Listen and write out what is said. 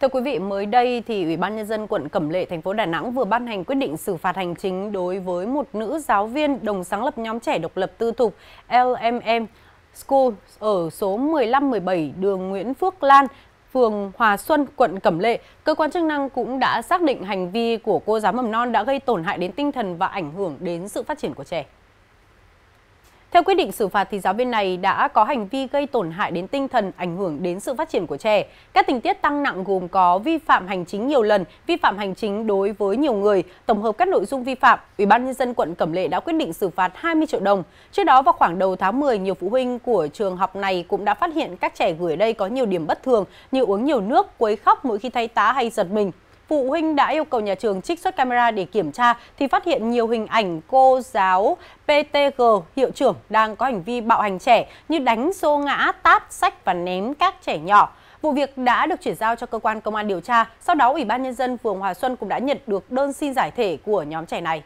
Thưa quý vị, mới đây thì Ủy ban nhân dân quận Cẩm Lệ thành phố Đà Nẵng vừa ban hành quyết định xử phạt hành chính đối với một nữ giáo viên đồng sáng lập nhóm trẻ độc lập tư thục LMM School ở số 1517 đường Nguyễn Phước Lan, phường Hòa Xuân, quận Cẩm Lệ, cơ quan chức năng cũng đã xác định hành vi của cô giáo mầm non đã gây tổn hại đến tinh thần và ảnh hưởng đến sự phát triển của trẻ. Theo quyết định xử phạt thì giáo viên này đã có hành vi gây tổn hại đến tinh thần, ảnh hưởng đến sự phát triển của trẻ. Các tình tiết tăng nặng gồm có vi phạm hành chính nhiều lần, vi phạm hành chính đối với nhiều người, tổng hợp các nội dung vi phạm, Ủy ban nhân dân quận Cẩm Lệ đã quyết định xử phạt 20 triệu đồng. Trước đó vào khoảng đầu tháng 10, nhiều phụ huynh của trường học này cũng đã phát hiện các trẻ gửi đây có nhiều điểm bất thường như uống nhiều nước, quấy khóc mỗi khi thay tá hay giật mình phụ huynh đã yêu cầu nhà trường trích xuất camera để kiểm tra thì phát hiện nhiều hình ảnh cô giáo PTG hiệu trưởng đang có hành vi bạo hành trẻ như đánh xô ngã, tát, sách và ném các trẻ nhỏ. Vụ việc đã được chuyển giao cho cơ quan công an điều tra, sau đó Ủy ban Nhân dân phường Hòa Xuân cũng đã nhận được đơn xin giải thể của nhóm trẻ này.